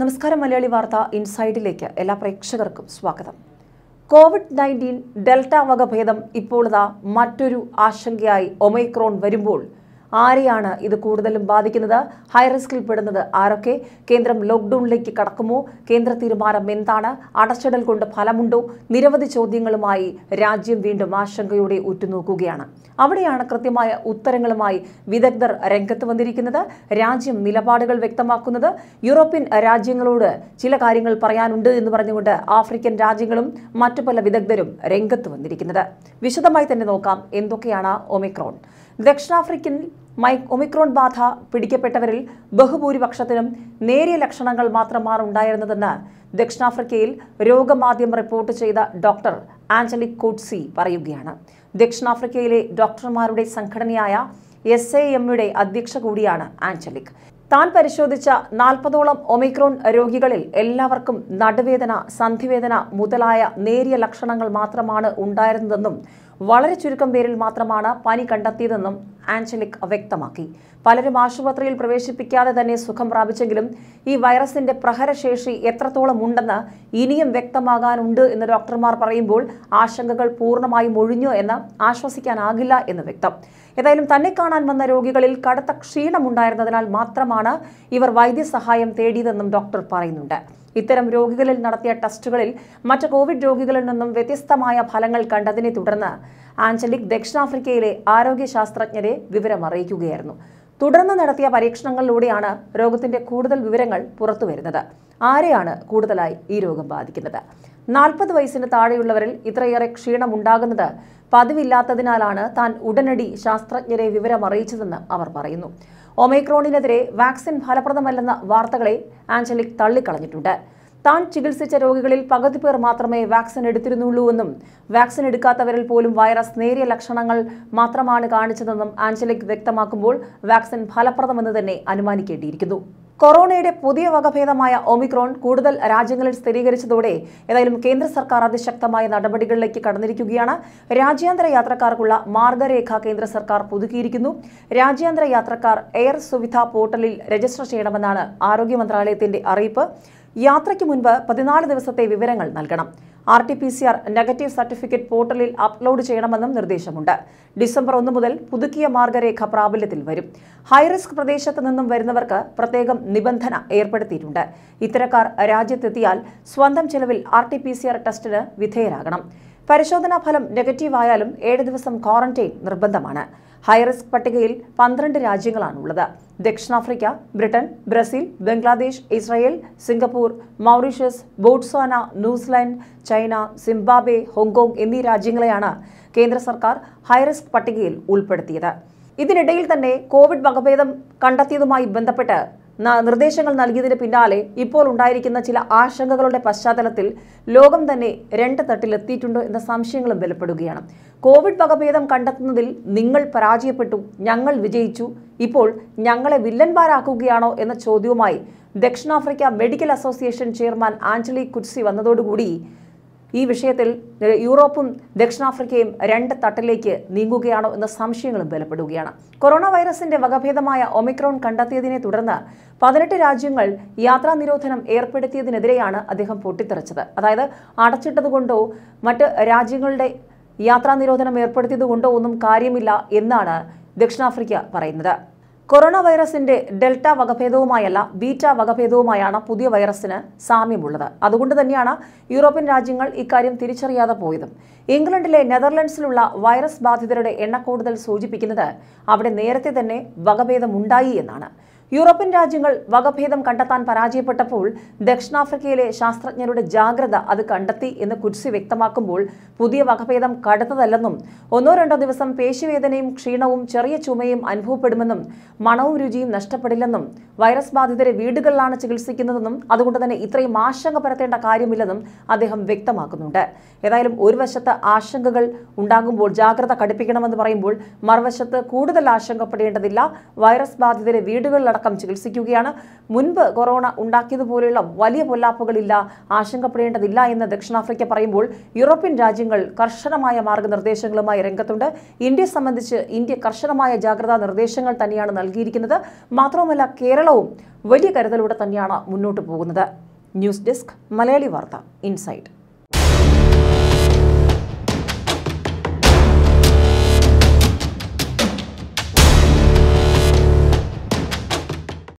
നമസ്കാരം മലയാളി വാർത്ത ഇൻസൈഡിലേക്ക് എല്ലാ പ്രേക്ഷകർക്കും സ്വാഗതം കോവിഡ് നയൻറ്റീൻ ഡെൽറ്റ വകഭേദം ഇപ്പോളിതാ മറ്റൊരു ആശങ്കയായി ഒമൈക്രോൺ വരുമ്പോൾ ആരെയാണ് ഇത് കൂടുതലും ബാധിക്കുന്നത് ഹൈറിസ്കിൽ പെടുന്നത് ആരൊക്കെ കേന്ദ്രം ലോക്ക്ഡൌണിലേക്ക് കടക്കുമോ കേന്ദ്ര തീരുമാനം എന്താണ് അടച്ചിടൽ കൊണ്ട് ഫലമുണ്ടോ നിരവധി ചോദ്യങ്ങളുമായി രാജ്യം വീണ്ടും ആശങ്കയോടെ ഉറ്റുനോക്കുകയാണ് അവിടെയാണ് കൃത്യമായ ഉത്തരങ്ങളുമായി വിദഗ്ധർ രംഗത്ത് വന്നിരിക്കുന്നത് രാജ്യം നിലപാടുകൾ വ്യക്തമാക്കുന്നത് യൂറോപ്യൻ രാജ്യങ്ങളോട് ചില കാര്യങ്ങൾ പറയാനുണ്ട് എന്ന് പറഞ്ഞുകൊണ്ട് ആഫ്രിക്കൻ രാജ്യങ്ങളും മറ്റു പല വിദഗ്ധരും രംഗത്ത് വന്നിരിക്കുന്നത് വിശദമായി തന്നെ നോക്കാം എന്തൊക്കെയാണ് ഒമിക്രോൺ ദക്ഷിണാഫ്രിക്കൻ മൈ ഒമിക്രോൺ ബാധ പിടിക്കപ്പെട്ടവരിൽ ബഹുഭൂരിപക്ഷത്തിനും നേരിയ ലക്ഷണങ്ങൾ മാത്രമാണ് ഉണ്ടായിരുന്നതെന്ന് ദക്ഷിണാഫ്രിക്കയിൽ രോഗമാധ്യമം റിപ്പോർട്ട് ചെയ്ത ഡോക്ടർ ആഞ്ചലിക് കോട്സി പറയുകയാണ് ദക്ഷിണാഫ്രിക്കയിലെ ഡോക്ടർമാരുടെ സംഘടനയായ എസ് എ എമ്മിയുടെ അധ്യക്ഷ കൂടിയാണ് ആഞ്ചലിക് താൻ പരിശോധിച്ച നാൽപ്പതോളം ഒമിക്രോൺ രോഗികളിൽ എല്ലാവർക്കും നടുവേദന സന്ധിവേദന മുതലായ നേരിയ ലക്ഷണങ്ങൾ മാത്രമാണ് ഉണ്ടായിരുന്നതെന്നും വളരെ ചുരുക്കം പേരിൽ മാത്രമാണ് പനി കണ്ടെത്തിയതെന്നും ആഞ്ചലിക് വ്യക്തമാക്കി പലരും ആശുപത്രിയിൽ പ്രവേശിപ്പിക്കാതെ തന്നെ സുഖം പ്രാപിച്ചെങ്കിലും ഈ വൈറസിന്റെ പ്രഹരശേഷി എത്രത്തോളം ഉണ്ടെന്ന് ഇനിയും വ്യക്തമാകാനുണ്ട് എന്ന് ഡോക്ടർമാർ പറയുമ്പോൾ ആശങ്കകൾ പൂർണ്ണമായും ഒഴിഞ്ഞു എന്ന് ആശ്വസിക്കാനാകില്ല എന്ന് വ്യക്തം ഏതായാലും തന്നെ കാണാൻ വന്ന രോഗികളിൽ കടുത്ത ക്ഷീണമുണ്ടായിരുന്നതിനാൽ മാത്രമാണ് ഇവർ വൈദ്യസഹായം തേടിയതെന്നും ഡോക്ടർ പറയുന്നുണ്ട് ഇത്തരം രോഗികളിൽ നടത്തിയ ടെസ്റ്റുകളിൽ മറ്റ് കോവിഡ് രോഗികളിൽ നിന്നും വ്യത്യസ്തമായ ഫലങ്ങൾ കണ്ടതിനെ തുടർന്ന് ആഞ്ചലിക് ദക്ഷിണാഫ്രിക്കയിലെ ആരോഗ്യ ശാസ്ത്രജ്ഞരെ വിവരം അറിയിക്കുകയായിരുന്നു തുടർന്ന് നടത്തിയ പരീക്ഷണങ്ങളിലൂടെയാണ് രോഗത്തിന്റെ കൂടുതൽ വിവരങ്ങൾ പുറത്തുവരുന്നത് ആരെയാണ് കൂടുതലായി ഈ രോഗം ബാധിക്കുന്നത് നാൽപ്പത് വയസ്സിന് താഴെയുള്ളവരിൽ ഇത്രയേറെ ക്ഷീണമുണ്ടാകുന്നത് പതിവില്ലാത്തതിനാലാണ് താൻ ഉടനടി ശാസ്ത്രജ്ഞരെ വിവരം അറിയിച്ചതെന്ന് അവർ പറയുന്നു ഒമൈക്രോണിനെതിരെ വാക്സിൻ ഫലപ്രദമല്ലെന്ന വാർത്തകളെ ആഞ്ചലിക് തള്ളിക്കളഞ്ഞിട്ടുണ്ട് താൻ ചികിത്സിച്ച രോഗികളിൽ പകുതി പേർ മാത്രമേ വാക്സിൻ എടുത്തിരുന്നുള്ളൂ എന്നും വാക്സിൻ എടുക്കാത്തവരിൽ പോലും വൈറസ് നേരിയ ലക്ഷണങ്ങൾ മാത്രമാണ് കാണിച്ചതെന്നും ആഞ്ചലിക് വ്യക്തമാക്കുമ്പോൾ വാക്സിൻ ഫലപ്രദമെന്ന് തന്നെ അനുമാനിക്കേണ്ടിയിരിക്കുന്നു കൊറോണയുടെ പുതിയ വകഭേദമായ ഒമിക്രോൺ കൂടുതൽ രാജ്യങ്ങളിൽ സ്ഥിരീകരിച്ചതോടെ ഏതായാലും കേന്ദ്ര സർക്കാർ അതിശക്തമായ നടപടികളിലേക്ക് കടന്നിരിക്കുകയാണ് രാജ്യാന്തര യാത്രക്കാർക്കുള്ള മാർഗരേഖ കേന്ദ്ര സർക്കാർ പുതുക്കിയിരിക്കുന്നു രാജ്യാന്തര യാത്രക്കാർ എയർ സുവിധ പോർട്ടലിൽ രജിസ്റ്റർ ചെയ്യണമെന്നാണ് ആരോഗ്യ മന്ത്രാലയത്തിന്റെ അറിയിപ്പ് യാത്രയ്ക്ക് മുൻപ് പതിനാല് ദിവസത്തെ വിവരങ്ങൾ നൽകണം R T P C R negative certificate പോർട്ടലിൽ അപ്ലോഡ് ചെയ്യണമെന്നും നിർദ്ദേശമുണ്ട് ഡിസംബർ ഒന്ന് മുതൽ പുതുക്കിയ മാർഗരേഖ പ്രാബല്യത്തിൽ വരും ഹൈറിസ്ക് പ്രദേശത്ത് നിന്നും വരുന്നവർക്ക് പ്രത്യേകം നിബന്ധന ഏർപ്പെടുത്തിയിട്ടുണ്ട് ഇത്തരക്കാർ രാജ്യത്തെത്തിയാൽ സ്വന്തം ചെലവിൽ R T P C R ടെസ്റ്റിന് വിധേയരാകണം പരിശോധനാ ഫലം നെഗറ്റീവായാലും ഏഴ് ദിവസം ക്വാറന്റൈൻ നിർബന്ധമാണ് ഹൈറിസ്ക് പട്ടികയിൽ പന്ത്രണ്ട് രാജ്യങ്ങളാണുള്ളത് ദക്ഷിണാഫ്രിക്ക Britain Brazil Bangladesh Israel Singapore Mauritius Botswana New Zealand China Zimbabwe Hong Kong എന്നീ രാജ്യങ്ങളെയാണ് കേന്ദ്ര സർക്കാർ ഹൈറിസ്ക് പട്ടികയിൽ ഉൾപ്പെടുത്തിയത് ഇതിനിടയിൽ തന്നെ കോവിഡ് വകഭേദം കണ്ടെത്തിയതുമായി ബന്ധപ്പെട്ട് നിർദ്ദേശങ്ങൾ നൽകിയതിന് പിന്നാലെ ഇപ്പോൾ ഉണ്ടായിരിക്കുന്ന ചില ആശങ്കകളുടെ പശ്ചാത്തലത്തിൽ ലോകം തന്നെ രണ്ട് തട്ടിലെത്തിയിട്ടുണ്ടോ എന്ന സംശയങ്ങളും ബലപ്പെടുകയാണ് കോവിഡ് വകഭേദം കണ്ടെത്തുന്നതിൽ നിങ്ങൾ പരാജയപ്പെട്ടു ഞങ്ങൾ വിജയിച്ചു ഇപ്പോൾ ഞങ്ങളെ വില്ലന്മാരാക്കുകയാണോ എന്ന ചോദ്യവുമായി ദക്ഷിണാഫ്രിക്ക medical association chairman Angelique Coetzee വന്നതോടുകൂടി ഈ വിഷയത്തിൽ യൂറോപ്പും ദക്ഷിണാഫ്രിക്കയും രണ്ട് തട്ടിലേക്ക് നീങ്ങുകയാണോ എന്ന സംശയങ്ങളും ബലപ്പെടുകയാണ് കൊറോണ വൈറസിന്റെ വകഭേദമായ ഒമിക്രോൺ കണ്ടെത്തിയതിനെ തുടർന്ന് പതിനെട്ട് രാജ്യങ്ങൾ യാത്രാ നിരോധനം ഏർപ്പെടുത്തിയതിനെതിരെയാണ് അദ്ദേഹം പൊട്ടിത്തെറിച്ചത് അതായത് അടച്ചിട്ടതുകൊണ്ടോ മറ്റ് രാജ്യങ്ങളുടെ യാത്രാ നിരോധനം ഏർപ്പെടുത്തിയതുകൊണ്ടോ ഒന്നും കാര്യമില്ല എന്നാണ് ദക്ഷിണാഫ്രിക്ക പറയുന്നത് കൊറോണ വൈറസിന്റെ ഡെൽറ്റ വകഭേദവുമായല്ല ബീറ്റ വകഭേദവുമായാണ് പുതിയ വൈറസിന് സാമ്യമുള്ളത് അതുകൊണ്ട് തന്നെയാണ് യൂറോപ്യൻ രാജ്യങ്ങൾ ഇക്കാര്യം തിരിച്ചറിയാതെ പോയതും ഇംഗ്ലണ്ടിലെ നെതർലൻഡ്സിലുള്ള വൈറസ് ബാധിതരുടെ എണ്ണക്കൂടുതൽ സൂചിപ്പിക്കുന്നത് അവിടെ നേരത്തെ തന്നെ വകഭേദമുണ്ടായി എന്നാണ് യൂറോപ്യൻ രാജ്യങ്ങൾ വകഭേദം കണ്ടെത്താൻ പരാജയപ്പെട്ടപ്പോൾ ദക്ഷിണാഫ്രിക്കയിലെ ശാസ്ത്രജ്ഞരുടെ ജാഗ്രത അത് കണ്ടെത്തി എന്ന് കുറ്റ്സി വ്യക്തമാക്കുമ്പോൾ പുതിയ വകഭേദം കടുത്തതല്ലെന്നും ഒന്നോ രണ്ടോ ദിവസം പേശിവേദനയും ക്ഷീണവും ചെറിയ ചുമയും അനുഭവപ്പെടുമെന്നും മണവും രുചിയും നഷ്ടപ്പെടില്ലെന്നും വൈറസ് ബാധിതരെ വീടുകളിലാണ് ചികിത്സിക്കുന്നതെന്നും അതുകൊണ്ട് തന്നെ ഇത്രയും ആശങ്ക പരത്തേണ്ട കാര്യമില്ലെന്നും അദ്ദേഹം വ്യക്തമാക്കുന്നുണ്ട് ഏതായാലും ഒരു വശത്ത് ആശങ്കകൾ ഉണ്ടാകുമ്പോൾ ജാഗ്രത കടുപ്പിക്കണമെന്ന് പറയുമ്പോൾ മറുവശത്ത് കൂടുതൽ ആശങ്കപ്പെടേണ്ടതില്ല വൈറസ് ബാധിതരെ വീടുകളിൽ അടക്കം ചികിത്സിക്കുകയാണ് മുൻപ് കൊറോണ ഉണ്ടാക്കിയതുപോലെയുള്ള വലിയ പൊല്ലാപ്പുകളില്ല ആശങ്കപ്പെടേണ്ടതില്ല എന്ന് ദക്ഷിണാഫ്രിക്ക പറയുമ്പോൾ യൂറോപ്യൻ രാജ്യങ്ങൾ കർശനമായ മാർഗനിർദ്ദേശങ്ങളുമായി രംഗത്തുണ്ട് ഇന്ത്യയെ സംബന്ധിച്ച് ഇന്ത്യ കർശനമായ ജാഗ്രതാ നിർദ്ദേശങ്ങൾ തന്നെയാണ് നൽകിയിരിക്കുന്നത് മാത്രവുമല്ല കേരളവും വലിയ കരുതലൂടെ തന്നെയാണ് മുന്നോട്ട് പോകുന്നത് ന്യൂസ് ഡെസ്ക് മലയാളി വാർത്ത ഇൻസൈറ്റ്